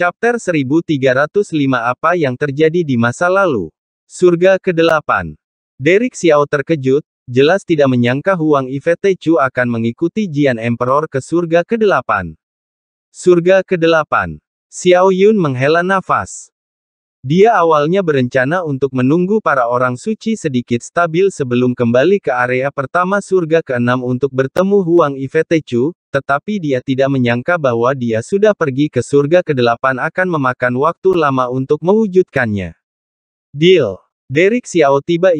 Chapter 1305 Apa yang terjadi di masa lalu? Surga ke-8. Derek Xiao terkejut, jelas tidak menyangka Huang Ifete Chu akan mengikuti Jian Emperor ke surga ke-8. Surga ke-8. Xiao Yun menghela nafas. Dia awalnya berencana untuk menunggu para orang suci sedikit stabil sebelum kembali ke area pertama surga ke-6 untuk bertemu Huang Ifete Chu, tetapi dia tidak menyangka bahwa dia sudah pergi ke surga kedelapan akan memakan waktu lama untuk mewujudkannya. Deal. Derek Xiao tiba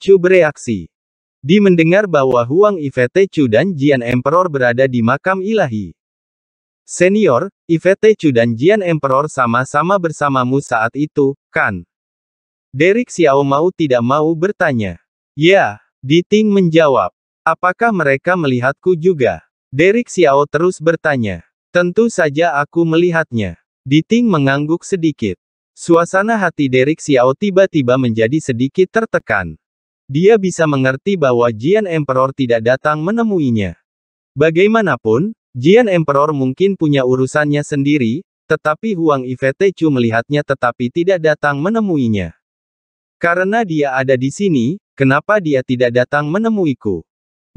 Chu bereaksi. Di mendengar bahwa Huang Chu dan Jian Emperor berada di makam ilahi. Senior, Chu dan Jian Emperor sama-sama bersamamu saat itu, kan? Derek Xiao mau tidak mau bertanya. Ya, Diting menjawab. Apakah mereka melihatku juga? Derek Xiao terus bertanya. Tentu saja aku melihatnya. Diting mengangguk sedikit. Suasana hati Derek Xiao tiba-tiba menjadi sedikit tertekan. Dia bisa mengerti bahwa Jian Emperor tidak datang menemuinya. Bagaimanapun, Jian Emperor mungkin punya urusannya sendiri, tetapi Huang Ifetechu melihatnya tetapi tidak datang menemuinya. Karena dia ada di sini, kenapa dia tidak datang menemuiku?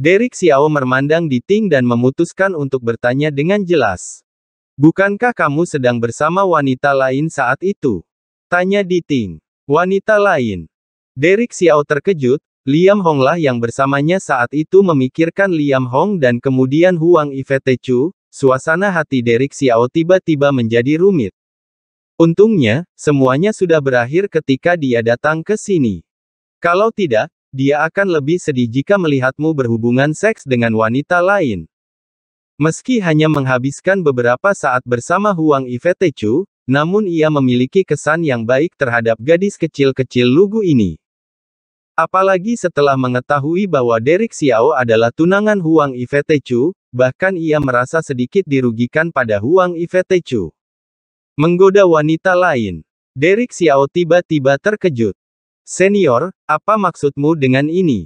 Derek Xiao memandang di Ting dan memutuskan untuk bertanya dengan jelas. Bukankah kamu sedang bersama wanita lain saat itu? Tanya di Ting. Wanita lain. Derek Xiao terkejut, Liam Honglah yang bersamanya saat itu memikirkan Liam Hong dan kemudian Huang Ifete Chu, suasana hati Derek Xiao tiba-tiba menjadi rumit. Untungnya, semuanya sudah berakhir ketika dia datang ke sini. Kalau tidak, dia akan lebih sedih jika melihatmu berhubungan seks dengan wanita lain. Meski hanya menghabiskan beberapa saat bersama Huang Ivetechu, namun ia memiliki kesan yang baik terhadap gadis kecil-kecil lugu ini. Apalagi setelah mengetahui bahwa Derek Xiao adalah tunangan Huang Ivetechu, bahkan ia merasa sedikit dirugikan pada Huang Ivetechu. Menggoda wanita lain. Derek Xiao tiba-tiba terkejut. Senior, apa maksudmu dengan ini?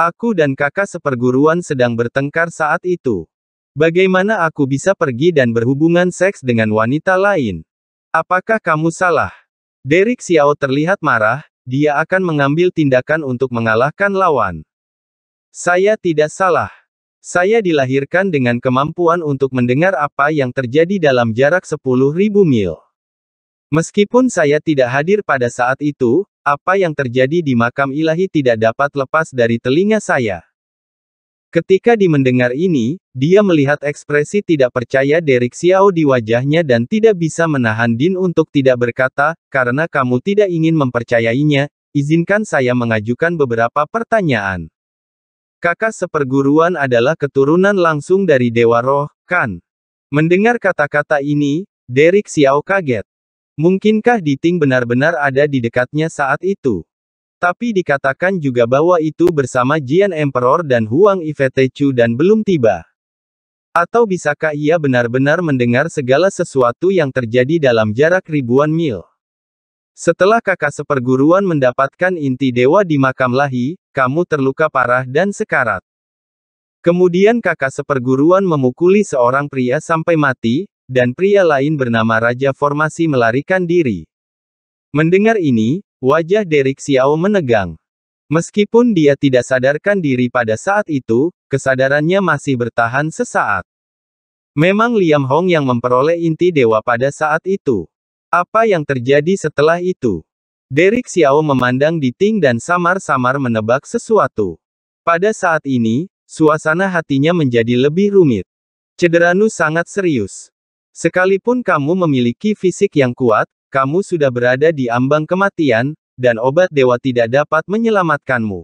Aku dan kakak seperguruan sedang bertengkar saat itu. Bagaimana aku bisa pergi dan berhubungan seks dengan wanita lain? Apakah kamu salah? Derek Xiao terlihat marah, dia akan mengambil tindakan untuk mengalahkan lawan. Saya tidak salah. Saya dilahirkan dengan kemampuan untuk mendengar apa yang terjadi dalam jarak 10.000 mil. Meskipun saya tidak hadir pada saat itu, apa yang terjadi di makam ilahi tidak dapat lepas dari telinga saya. Ketika mendengar ini, dia melihat ekspresi tidak percaya Derek Xiao di wajahnya dan tidak bisa menahan Din untuk tidak berkata, karena kamu tidak ingin mempercayainya, izinkan saya mengajukan beberapa pertanyaan. Kakak seperguruan adalah keturunan langsung dari Dewa Roh, kan? Mendengar kata-kata ini, Derek Xiao kaget. Mungkinkah Diting benar-benar ada di dekatnya saat itu? Tapi dikatakan juga bahwa itu bersama Jian Emperor dan Huang Ifetechu dan belum tiba. Atau bisakah ia benar-benar mendengar segala sesuatu yang terjadi dalam jarak ribuan mil? Setelah kakak seperguruan mendapatkan inti dewa di makam lahi, kamu terluka parah dan sekarat. Kemudian kakak seperguruan memukuli seorang pria sampai mati, dan pria lain bernama Raja Formasi melarikan diri. Mendengar ini, wajah Derek Xiao menegang. Meskipun dia tidak sadarkan diri pada saat itu, kesadarannya masih bertahan sesaat. Memang Liam Hong yang memperoleh inti dewa pada saat itu. Apa yang terjadi setelah itu? Derek Xiao memandang di Ting dan samar-samar menebak sesuatu. Pada saat ini, suasana hatinya menjadi lebih rumit. Cederanu sangat serius. Sekalipun kamu memiliki fisik yang kuat, kamu sudah berada di ambang kematian, dan obat dewa tidak dapat menyelamatkanmu.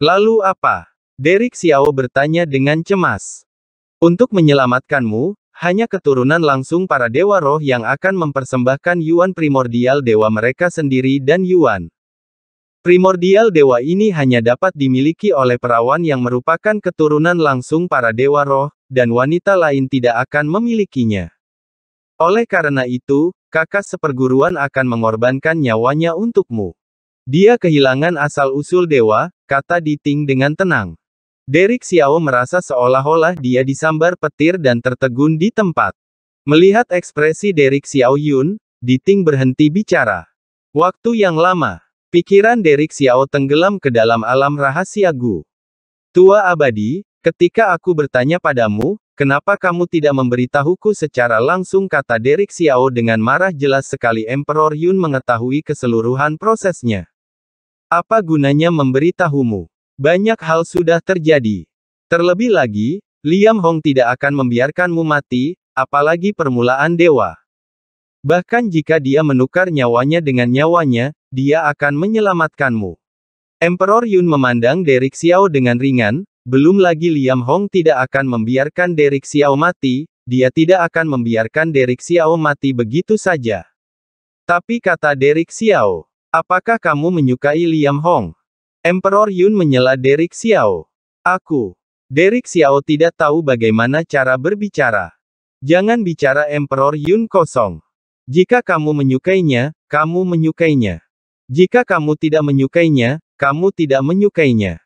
Lalu apa? Derek Xiao bertanya dengan cemas. Untuk menyelamatkanmu, hanya keturunan langsung para dewa roh yang akan mempersembahkan Yuan primordial dewa mereka sendiri dan Yuan. Primordial dewa ini hanya dapat dimiliki oleh perawan yang merupakan keturunan langsung para dewa roh, dan wanita lain tidak akan memilikinya. Oleh karena itu, kakak seperguruan akan mengorbankan nyawanya untukmu. Dia kehilangan asal-usul dewa, kata Diting dengan tenang. Derek Xiao merasa seolah-olah dia disambar petir dan tertegun di tempat. Melihat ekspresi Derek Xiao Yun, Diting berhenti bicara. Waktu yang lama, pikiran Derek Xiao tenggelam ke dalam alam rahasia Gu. Tua abadi, ketika aku bertanya padamu, Kenapa kamu tidak memberitahuku secara langsung kata Derek Xiao dengan marah jelas sekali Emperor Yun mengetahui keseluruhan prosesnya. Apa gunanya memberitahumu? Banyak hal sudah terjadi. Terlebih lagi, Liam Hong tidak akan membiarkanmu mati, apalagi permulaan dewa. Bahkan jika dia menukar nyawanya dengan nyawanya, dia akan menyelamatkanmu. Emperor Yun memandang Derek Xiao dengan ringan, belum lagi Liam Hong tidak akan membiarkan Derek Xiao mati, dia tidak akan membiarkan Derek Xiao mati begitu saja. Tapi kata Derek Xiao, apakah kamu menyukai Liam Hong? Emperor Yun menyela Derek Xiao. Aku, Derek Xiao tidak tahu bagaimana cara berbicara. Jangan bicara Emperor Yun kosong. Jika kamu menyukainya, kamu menyukainya. Jika kamu tidak menyukainya, kamu tidak menyukainya.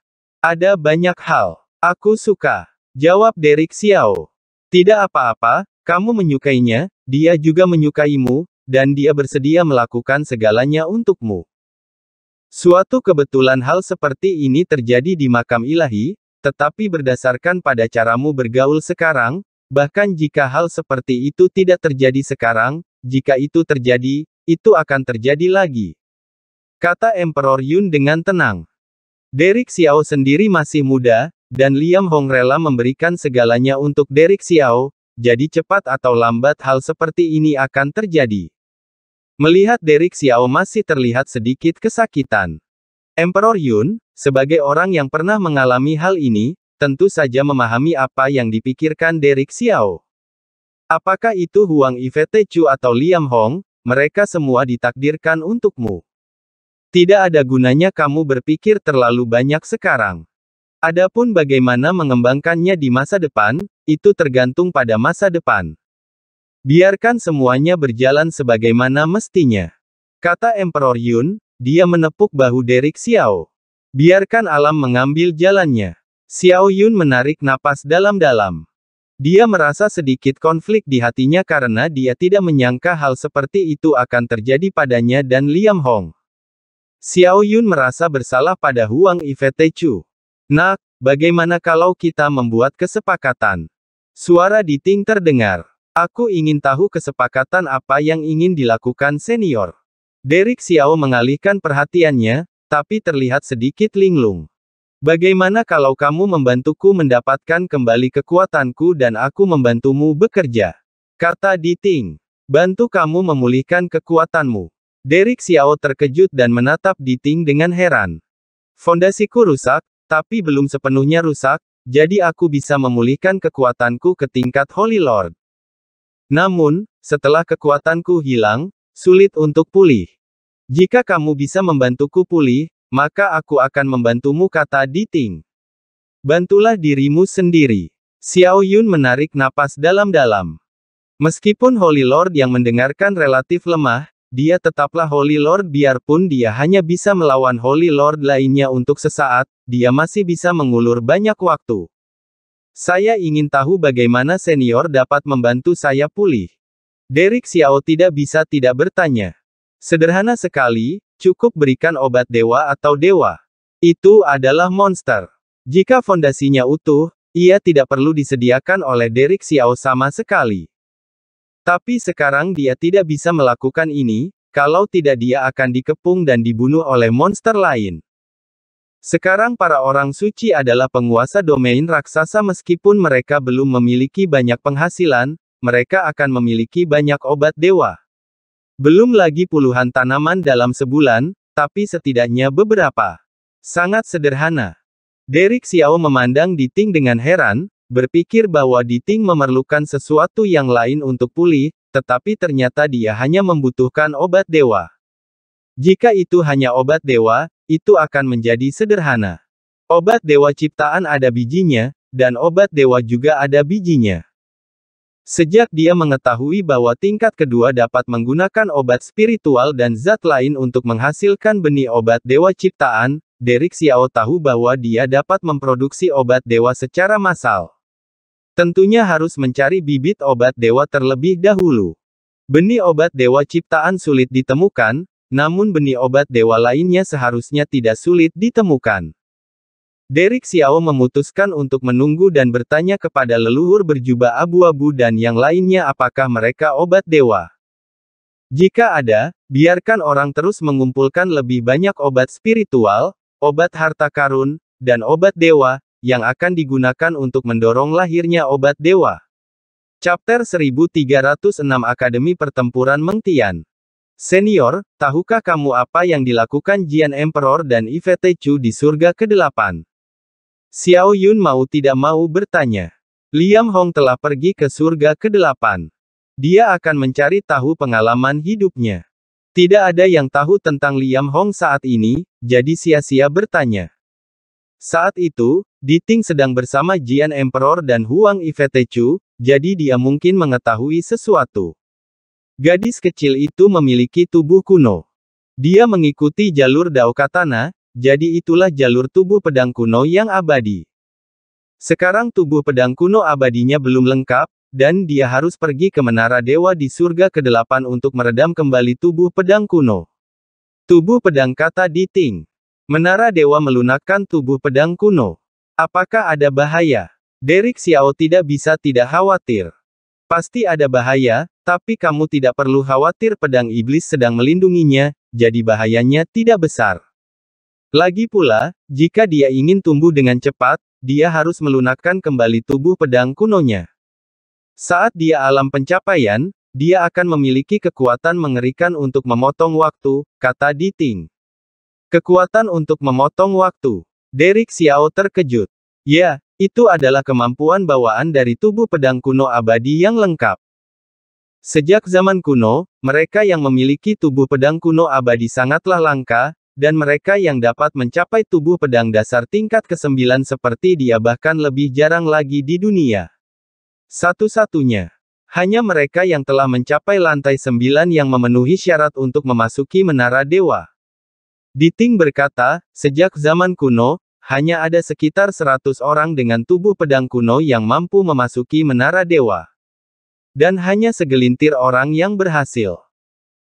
Ada banyak hal. Aku suka. Jawab Derek Xiao. Tidak apa-apa, kamu menyukainya, dia juga menyukaimu, dan dia bersedia melakukan segalanya untukmu. Suatu kebetulan hal seperti ini terjadi di makam ilahi, tetapi berdasarkan pada caramu bergaul sekarang, bahkan jika hal seperti itu tidak terjadi sekarang, jika itu terjadi, itu akan terjadi lagi. Kata Emperor Yun dengan tenang. Derek Xiao sendiri masih muda, dan Liam Hong rela memberikan segalanya untuk Derek Xiao, jadi cepat atau lambat hal seperti ini akan terjadi. Melihat Derek Xiao masih terlihat sedikit kesakitan. Emperor Yun, sebagai orang yang pernah mengalami hal ini, tentu saja memahami apa yang dipikirkan Derek Xiao. Apakah itu Huang Yvette Chu atau Liam Hong, mereka semua ditakdirkan untukmu. Tidak ada gunanya kamu berpikir terlalu banyak sekarang. Adapun bagaimana mengembangkannya di masa depan, itu tergantung pada masa depan. Biarkan semuanya berjalan sebagaimana mestinya. Kata Emperor Yun, dia menepuk bahu Derek Xiao. Biarkan alam mengambil jalannya. Xiao Yun menarik napas dalam-dalam. Dia merasa sedikit konflik di hatinya karena dia tidak menyangka hal seperti itu akan terjadi padanya dan Liam Hong. Xiao Yun merasa bersalah pada Huang Ifetechu. Nak, bagaimana kalau kita membuat kesepakatan? Suara Di Ting terdengar. Aku ingin tahu kesepakatan apa yang ingin dilakukan senior. Derek Xiao mengalihkan perhatiannya, tapi terlihat sedikit linglung. Bagaimana kalau kamu membantuku mendapatkan kembali kekuatanku dan aku membantumu bekerja? Kata Diting. Bantu kamu memulihkan kekuatanmu. Derek Xiao terkejut dan menatap Di Ting dengan heran. Fondasiku rusak, tapi belum sepenuhnya rusak, jadi aku bisa memulihkan kekuatanku ke tingkat Holy Lord. Namun, setelah kekuatanku hilang, sulit untuk pulih. Jika kamu bisa membantuku pulih, maka aku akan membantumu kata Di Ting. Bantulah dirimu sendiri. Xiao Yun menarik napas dalam-dalam. Meskipun Holy Lord yang mendengarkan relatif lemah, dia tetaplah Holy Lord biarpun dia hanya bisa melawan Holy Lord lainnya untuk sesaat, dia masih bisa mengulur banyak waktu. Saya ingin tahu bagaimana senior dapat membantu saya pulih. Derek Xiao tidak bisa tidak bertanya. Sederhana sekali, cukup berikan obat dewa atau dewa. Itu adalah monster. Jika fondasinya utuh, ia tidak perlu disediakan oleh Derek Xiao sama sekali. Tapi sekarang dia tidak bisa melakukan ini, kalau tidak dia akan dikepung dan dibunuh oleh monster lain. Sekarang para orang suci adalah penguasa domain raksasa meskipun mereka belum memiliki banyak penghasilan, mereka akan memiliki banyak obat dewa. Belum lagi puluhan tanaman dalam sebulan, tapi setidaknya beberapa. Sangat sederhana. Derek Xiao memandang Diting dengan heran, Berpikir bahwa Diting memerlukan sesuatu yang lain untuk pulih, tetapi ternyata dia hanya membutuhkan obat dewa. Jika itu hanya obat dewa, itu akan menjadi sederhana. Obat dewa ciptaan ada bijinya, dan obat dewa juga ada bijinya. Sejak dia mengetahui bahwa tingkat kedua dapat menggunakan obat spiritual dan zat lain untuk menghasilkan benih obat dewa ciptaan, Derek Xiao tahu bahwa dia dapat memproduksi obat dewa secara massal. Tentunya harus mencari bibit obat dewa terlebih dahulu. Benih obat dewa ciptaan sulit ditemukan, namun benih obat dewa lainnya seharusnya tidak sulit ditemukan. Derek Xiao memutuskan untuk menunggu dan bertanya kepada leluhur berjubah abu-abu dan yang lainnya apakah mereka obat dewa. Jika ada, biarkan orang terus mengumpulkan lebih banyak obat spiritual, obat harta karun, dan obat dewa, yang akan digunakan untuk mendorong lahirnya obat dewa. Chapter 1306 Akademi Pertempuran Mengtian Senior, tahukah kamu apa yang dilakukan Jian Emperor dan Yvette Chu di surga ke-8? Xiao Yun mau tidak mau bertanya. Liam Hong telah pergi ke surga ke-8. Dia akan mencari tahu pengalaman hidupnya. Tidak ada yang tahu tentang Liam Hong saat ini, jadi sia-sia bertanya. Saat itu, Diting sedang bersama Jian Emperor dan Huang Ifetechu, jadi dia mungkin mengetahui sesuatu. Gadis kecil itu memiliki tubuh kuno. Dia mengikuti jalur Dao Katana, jadi itulah jalur tubuh pedang kuno yang abadi. Sekarang tubuh pedang kuno abadinya belum lengkap, dan dia harus pergi ke menara dewa di surga ke-8 untuk meredam kembali tubuh pedang kuno. Tubuh pedang kata Diting. Menara Dewa melunakkan tubuh pedang kuno. Apakah ada bahaya? Derek Xiao tidak bisa tidak khawatir. Pasti ada bahaya, tapi kamu tidak perlu khawatir pedang iblis sedang melindunginya, jadi bahayanya tidak besar. Lagi pula, jika dia ingin tumbuh dengan cepat, dia harus melunakkan kembali tubuh pedang kunonya. Saat dia alam pencapaian, dia akan memiliki kekuatan mengerikan untuk memotong waktu, kata Diting. Kekuatan untuk memotong waktu. Derek Xiao terkejut. Ya, itu adalah kemampuan bawaan dari tubuh pedang kuno abadi yang lengkap. Sejak zaman kuno, mereka yang memiliki tubuh pedang kuno abadi sangatlah langka, dan mereka yang dapat mencapai tubuh pedang dasar tingkat ke-9 seperti dia bahkan lebih jarang lagi di dunia. Satu-satunya. Hanya mereka yang telah mencapai lantai sembilan yang memenuhi syarat untuk memasuki menara dewa. Diting berkata, sejak zaman kuno, hanya ada sekitar 100 orang dengan tubuh pedang kuno yang mampu memasuki menara dewa. Dan hanya segelintir orang yang berhasil.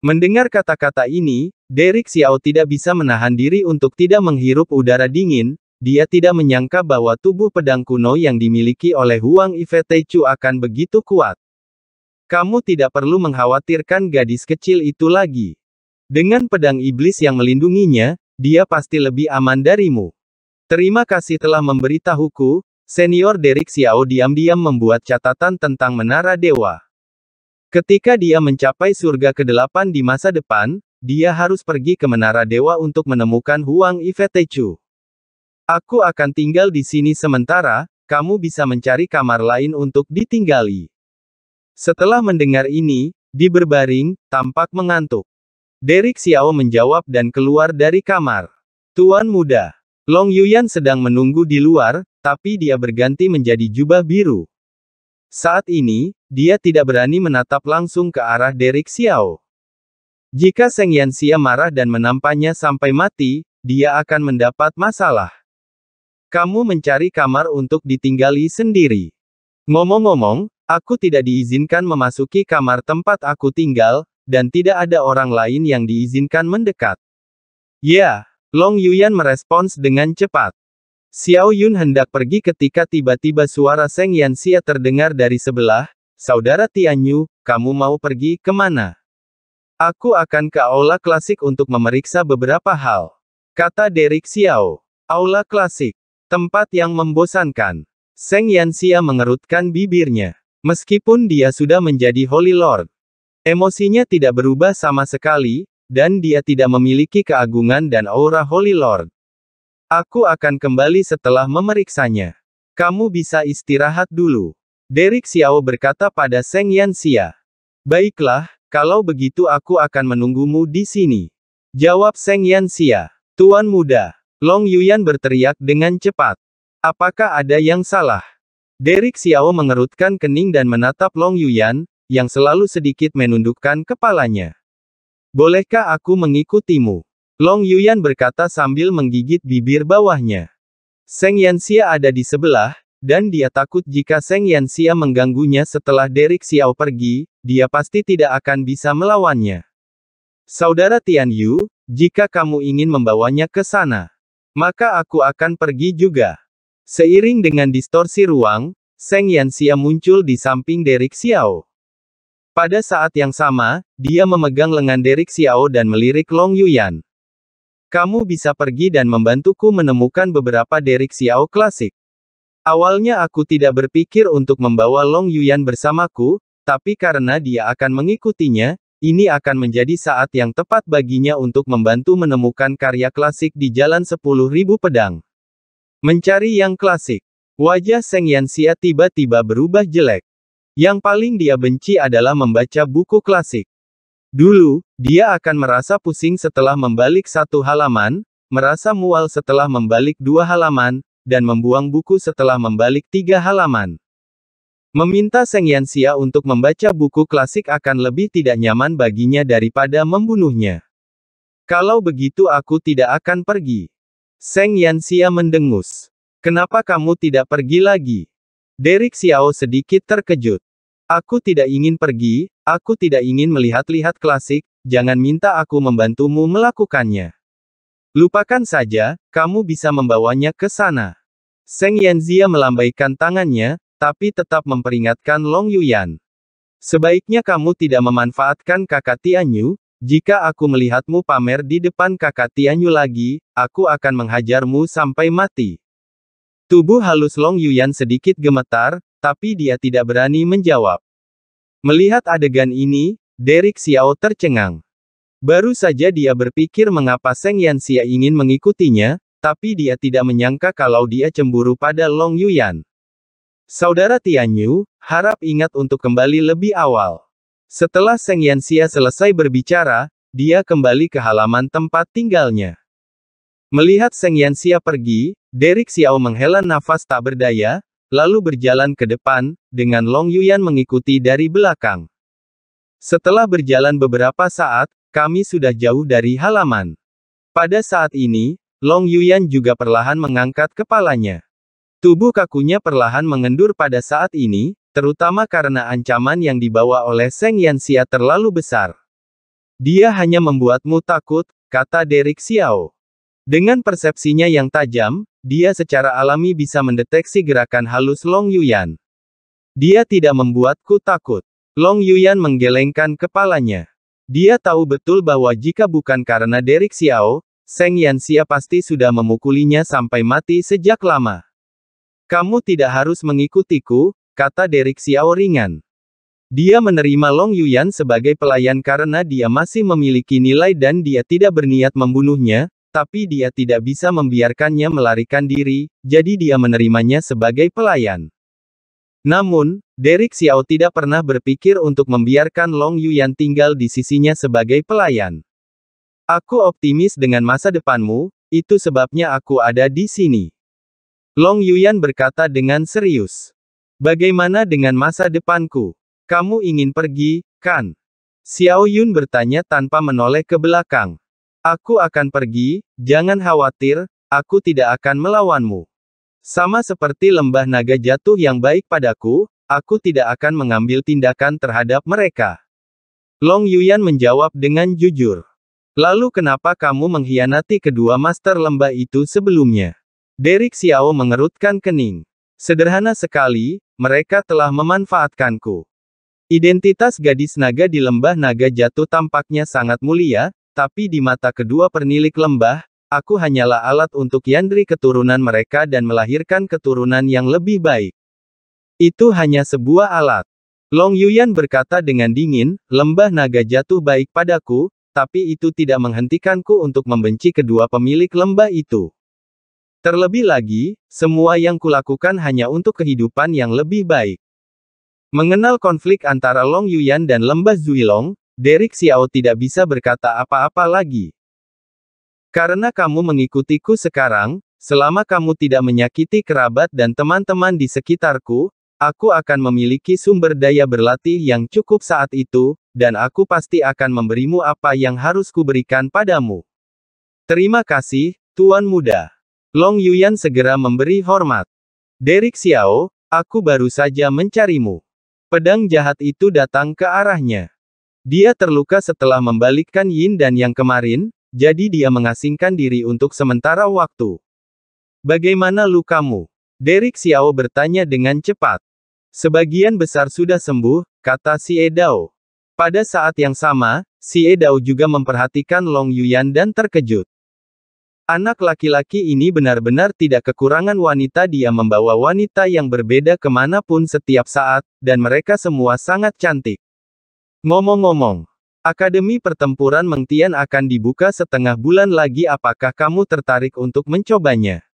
Mendengar kata-kata ini, Derek Xiao tidak bisa menahan diri untuk tidak menghirup udara dingin, dia tidak menyangka bahwa tubuh pedang kuno yang dimiliki oleh Huang Chu akan begitu kuat. Kamu tidak perlu mengkhawatirkan gadis kecil itu lagi. Dengan pedang iblis yang melindunginya, dia pasti lebih aman darimu. Terima kasih telah memberitahuku, senior Derek Xiao diam-diam membuat catatan tentang menara dewa. Ketika dia mencapai surga ke-8 di masa depan, dia harus pergi ke menara dewa untuk menemukan Huang Ifetechu. Aku akan tinggal di sini sementara, kamu bisa mencari kamar lain untuk ditinggali. Setelah mendengar ini, di berbaring, tampak mengantuk. Derek Xiao menjawab dan keluar dari kamar. Tuan muda. Long Yuyan sedang menunggu di luar, tapi dia berganti menjadi jubah biru. Saat ini, dia tidak berani menatap langsung ke arah Derek Xiao. Jika Seng Yan Xia marah dan menampaknya sampai mati, dia akan mendapat masalah. Kamu mencari kamar untuk ditinggali sendiri. Ngomong-ngomong, aku tidak diizinkan memasuki kamar tempat aku tinggal, dan tidak ada orang lain yang diizinkan mendekat. Ya, Long Yuyan merespons dengan cepat. Xiao Yun hendak pergi ketika tiba-tiba suara Seng Yan Xia terdengar dari sebelah, Saudara Tianyu, kamu mau pergi kemana? Aku akan ke aula klasik untuk memeriksa beberapa hal. Kata Derek Xiao. Aula klasik. Tempat yang membosankan. Seng Yan Xia mengerutkan bibirnya. Meskipun dia sudah menjadi Holy Lord, Emosinya tidak berubah sama sekali, dan dia tidak memiliki keagungan dan aura Holy Lord. Aku akan kembali setelah memeriksanya. Kamu bisa istirahat dulu. Derek Xiao berkata pada Seng Yan Xia. Baiklah, kalau begitu aku akan menunggumu di sini. Jawab Seng Yan Xia. Tuan muda. Long Yuan berteriak dengan cepat. Apakah ada yang salah? Derek Xiao mengerutkan kening dan menatap Long Yuan yang selalu sedikit menundukkan kepalanya. Bolehkah aku mengikutimu? Long Yuyan berkata sambil menggigit bibir bawahnya. Seng Yanxia ada di sebelah, dan dia takut jika Seng Yanxia mengganggunya setelah Derek Xiao pergi, dia pasti tidak akan bisa melawannya. Saudara Tian Yu, jika kamu ingin membawanya ke sana, maka aku akan pergi juga. Seiring dengan distorsi ruang, Seng Yanxia muncul di samping Derek Xiao. Pada saat yang sama, dia memegang lengan Derek Xiao dan melirik Long Yuyan. Kamu bisa pergi dan membantuku menemukan beberapa Derek Xiao klasik. Awalnya aku tidak berpikir untuk membawa Long Yuyan bersamaku, tapi karena dia akan mengikutinya, ini akan menjadi saat yang tepat baginya untuk membantu menemukan karya klasik di Jalan 10.000 Pedang. Mencari yang klasik. Wajah Seng Yanxia tiba-tiba berubah jelek. Yang paling dia benci adalah membaca buku klasik. Dulu, dia akan merasa pusing setelah membalik satu halaman, merasa mual setelah membalik dua halaman, dan membuang buku setelah membalik tiga halaman. Meminta Seng Yansia untuk membaca buku klasik akan lebih tidak nyaman baginya daripada membunuhnya. Kalau begitu aku tidak akan pergi. Seng Yansia mendengus. Kenapa kamu tidak pergi lagi? Derek Xiao sedikit terkejut. Aku tidak ingin pergi, aku tidak ingin melihat-lihat klasik, jangan minta aku membantumu melakukannya. Lupakan saja, kamu bisa membawanya ke sana. Seng Yanzia melambaikan tangannya, tapi tetap memperingatkan Long Yuyan. Sebaiknya kamu tidak memanfaatkan kakak Tianyu, jika aku melihatmu pamer di depan kakak Tianyu lagi, aku akan menghajarmu sampai mati. Tubuh halus Long Yuyan sedikit gemetar, tapi dia tidak berani menjawab. Melihat adegan ini, Derek Xiao tercengang. Baru saja dia berpikir mengapa Seng Yan Xia ingin mengikutinya, tapi dia tidak menyangka kalau dia cemburu pada Long Yuyan. Saudara Tianyu, harap ingat untuk kembali lebih awal. Setelah Seng Yan Xia selesai berbicara, dia kembali ke halaman tempat tinggalnya. Melihat Seng Yan Xia pergi, Derek Xiao menghela nafas tak berdaya, lalu berjalan ke depan, dengan Long Yuyan mengikuti dari belakang. Setelah berjalan beberapa saat, kami sudah jauh dari halaman. Pada saat ini, Long Yuyan juga perlahan mengangkat kepalanya. Tubuh kakunya perlahan mengendur pada saat ini, terutama karena ancaman yang dibawa oleh Seng Yan Xia terlalu besar. Dia hanya membuatmu takut, kata Derek Xiao. Dengan persepsinya yang tajam, dia secara alami bisa mendeteksi gerakan halus Long Yuyan. Dia tidak membuatku takut. Long Yuyan menggelengkan kepalanya. Dia tahu betul bahwa jika bukan karena Derek Xiao, Seng Yan Xia pasti sudah memukulinya sampai mati sejak lama. Kamu tidak harus mengikutiku, kata Derek Xiao ringan. Dia menerima Long Yuyan sebagai pelayan karena dia masih memiliki nilai dan dia tidak berniat membunuhnya, tapi dia tidak bisa membiarkannya melarikan diri, jadi dia menerimanya sebagai pelayan. Namun, Derek Xiao tidak pernah berpikir untuk membiarkan Long Yuyan tinggal di sisinya sebagai pelayan. Aku optimis dengan masa depanmu, itu sebabnya aku ada di sini. Long Yuyan berkata dengan serius. Bagaimana dengan masa depanku? Kamu ingin pergi, kan? Xiao Yun bertanya tanpa menoleh ke belakang. Aku akan pergi, jangan khawatir, aku tidak akan melawanmu. Sama seperti lembah naga jatuh yang baik padaku, aku tidak akan mengambil tindakan terhadap mereka. Long Yuan menjawab dengan jujur. Lalu kenapa kamu mengkhianati kedua master lembah itu sebelumnya? Derek Xiao mengerutkan kening. Sederhana sekali, mereka telah memanfaatkanku. Identitas gadis naga di lembah naga jatuh tampaknya sangat mulia, tapi di mata kedua pernilik lembah, aku hanyalah alat untuk Yandri keturunan mereka dan melahirkan keturunan yang lebih baik. Itu hanya sebuah alat. Long Yuyan berkata dengan dingin, lembah naga jatuh baik padaku, tapi itu tidak menghentikanku untuk membenci kedua pemilik lembah itu. Terlebih lagi, semua yang kulakukan hanya untuk kehidupan yang lebih baik. Mengenal konflik antara Long Yuyan dan lembah Zuilong, Derek Xiao tidak bisa berkata apa-apa lagi. Karena kamu mengikutiku sekarang, selama kamu tidak menyakiti kerabat dan teman-teman di sekitarku, aku akan memiliki sumber daya berlatih yang cukup saat itu, dan aku pasti akan memberimu apa yang harus kuberikan padamu. Terima kasih, Tuan Muda. Long Yuyan segera memberi hormat. Derek Xiao, aku baru saja mencarimu. Pedang jahat itu datang ke arahnya. Dia terluka setelah membalikkan yin dan yang kemarin, jadi dia mengasingkan diri untuk sementara waktu. Bagaimana lukamu? Derek Xiao bertanya dengan cepat. Sebagian besar sudah sembuh, kata Si Dao. Pada saat yang sama, Si Dao juga memperhatikan Long Yuan dan terkejut. Anak laki-laki ini benar-benar tidak kekurangan wanita dia membawa wanita yang berbeda kemanapun setiap saat, dan mereka semua sangat cantik. Ngomong-ngomong, Akademi Pertempuran Mengtian akan dibuka setengah bulan lagi apakah kamu tertarik untuk mencobanya?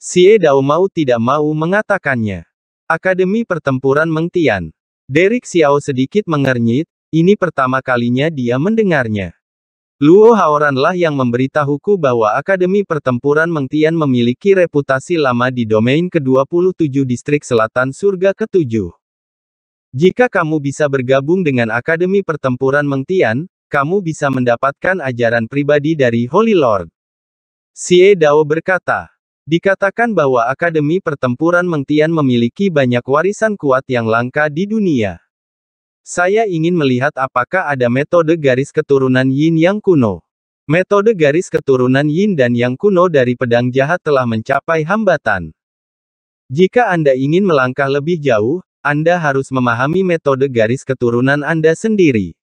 Xie Dao mau tidak mau mengatakannya. Akademi Pertempuran Mengtian. Derek Xiao sedikit mengernyit, ini pertama kalinya dia mendengarnya. Luo Haoranlah yang memberitahuku bahwa Akademi Pertempuran Mengtian memiliki reputasi lama di domain ke-27 distrik selatan surga ke-7. Jika kamu bisa bergabung dengan Akademi Pertempuran Mengtian, kamu bisa mendapatkan ajaran pribadi dari Holy Lord. Xie Dao berkata, dikatakan bahwa Akademi Pertempuran Mengtian memiliki banyak warisan kuat yang langka di dunia. Saya ingin melihat apakah ada metode garis keturunan Yin Yang kuno. Metode garis keturunan Yin dan Yang kuno dari pedang jahat telah mencapai hambatan. Jika Anda ingin melangkah lebih jauh, anda harus memahami metode garis keturunan Anda sendiri.